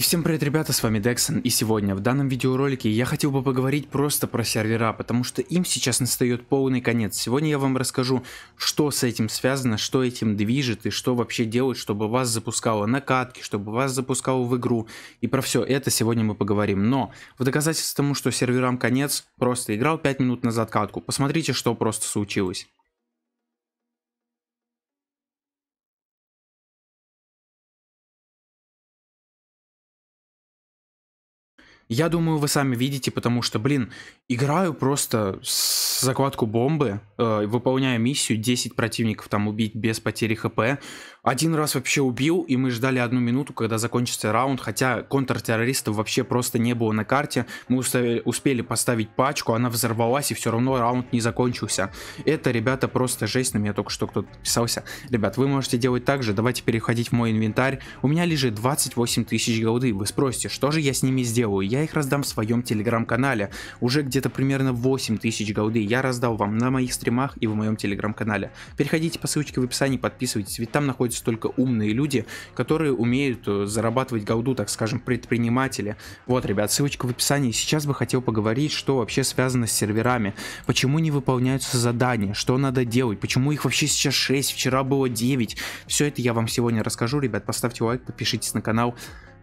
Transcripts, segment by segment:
И всем привет, ребята, с вами Дексон, и сегодня в данном видеоролике я хотел бы поговорить просто про сервера, потому что им сейчас настает полный конец. Сегодня я вам расскажу, что с этим связано, что этим движет, и что вообще делать, чтобы вас запускало на накатки, чтобы вас запускало в игру, и про все это сегодня мы поговорим. Но в доказательство тому, что серверам конец, просто играл 5 минут назад катку, посмотрите, что просто случилось. Я думаю, вы сами видите, потому что, блин, играю просто с закладку бомбы, э, выполняю миссию, 10 противников там убить без потери хп. Один раз вообще убил, и мы ждали одну минуту, когда закончится раунд, хотя контртеррористов вообще просто не было на карте. Мы успели, успели поставить пачку, она взорвалась, и все равно раунд не закончился. Это, ребята, просто жесть, на меня только что кто-то подписался. Ребят, вы можете делать так же, давайте переходить в мой инвентарь. У меня лежит 28 тысяч голды, вы спросите, что же я с ними сделаю? Я их раздам в своем телеграм-канале. Уже где-то примерно 8 тысяч голды я раздал вам на моих стримах и в моем телеграм-канале. Переходите по ссылочке в описании, подписывайтесь, ведь там находятся только умные люди, которые умеют э, зарабатывать голду, так скажем, предприниматели. Вот, ребят, ссылочка в описании. Сейчас бы хотел поговорить, что вообще связано с серверами, почему не выполняются задания, что надо делать, почему их вообще сейчас 6, вчера было 9. Все это я вам сегодня расскажу, ребят, поставьте лайк, подпишитесь на канал.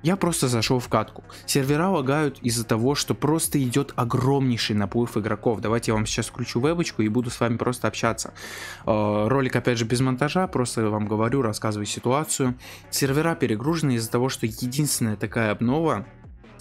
Я просто зашел в катку. Сервера лагают из-за того, что просто идет огромнейший наплыв игроков. Давайте я вам сейчас включу вебочку и буду с вами просто общаться. Э, ролик опять же без монтажа, просто вам говорю, рассказываю ситуацию. Сервера перегружены из-за того, что единственная такая обнова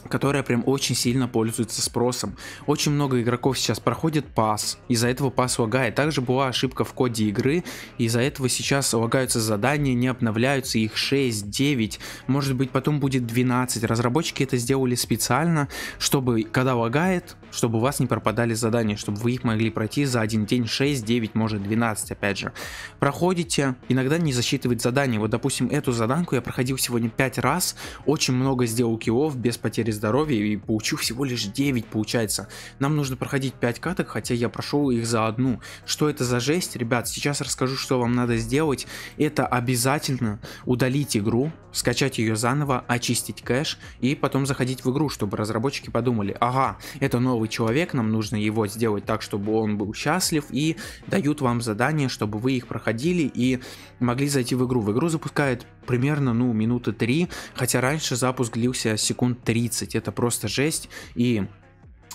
которая прям очень сильно пользуется спросом. Очень много игроков сейчас проходит пас, из-за этого пас лагает. Также была ошибка в коде игры, из-за этого сейчас лагаются задания, не обновляются, их 6, 9, может быть потом будет 12. Разработчики это сделали специально, чтобы когда лагает, чтобы у вас не пропадали задания, чтобы вы их могли пройти за один день 6, 9, может 12 опять же. Проходите, иногда не засчитывать задание. Вот допустим эту заданку я проходил сегодня 5 раз, очень много сделал киллов без потери здоровья и получил всего лишь 9 получается. Нам нужно проходить 5 каток, хотя я прошел их за одну. Что это за жесть? Ребят, сейчас расскажу, что вам надо сделать. Это обязательно удалить игру, скачать ее заново, очистить кэш и потом заходить в игру, чтобы разработчики подумали, ага, это новый человек, нам нужно его сделать так, чтобы он был счастлив и дают вам задание чтобы вы их проходили и могли зайти в игру. В игру запускает примерно, ну, минуты 3, хотя раньше запуск длился секунд 30. 30 это просто жесть. И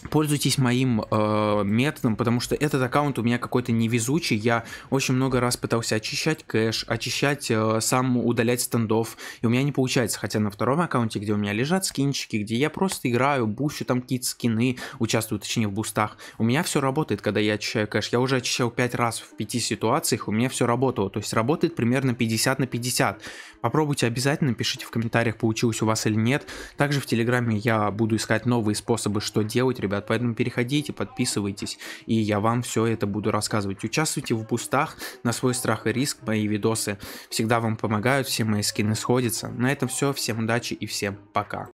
пользуйтесь моим э, методом, потому что этот аккаунт у меня какой-то невезучий. Я очень много раз пытался очищать кэш, очищать, э, сам удалять стендов, и у меня не получается. Хотя на втором аккаунте, где у меня лежат скинчики, где я просто играю, бущу там какие-то скины, участвую точнее в бустах, у меня все работает, когда я очищаю кэш. Я уже очищал 5 раз в 5 ситуациях, у меня все работало. То есть работает примерно 50 на 50. Попробуйте обязательно, пишите в комментариях, получилось у вас или нет. Также в Телеграме я буду искать новые способы, что делать, ребят. Поэтому переходите, подписывайтесь, и я вам все это буду рассказывать. Участвуйте в бустах на свой страх и риск. Мои видосы всегда вам помогают, все мои скины сходятся. На этом все. Всем удачи и всем пока.